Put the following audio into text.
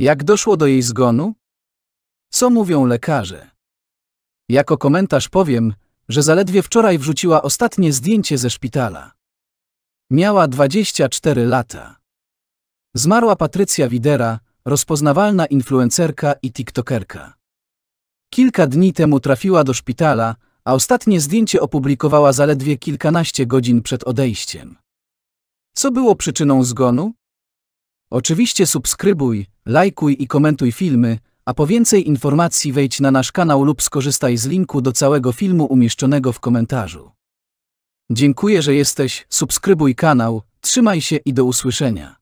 Jak doszło do jej zgonu? Co mówią lekarze? Jako komentarz powiem, że zaledwie wczoraj wrzuciła ostatnie zdjęcie ze szpitala. Miała 24 lata. Zmarła Patrycja Widera, rozpoznawalna influencerka i tiktokerka. Kilka dni temu trafiła do szpitala, a ostatnie zdjęcie opublikowała zaledwie kilkanaście godzin przed odejściem. Co było przyczyną zgonu? Oczywiście subskrybuj, lajkuj i komentuj filmy, a po więcej informacji wejdź na nasz kanał lub skorzystaj z linku do całego filmu umieszczonego w komentarzu. Dziękuję, że jesteś, subskrybuj kanał, trzymaj się i do usłyszenia.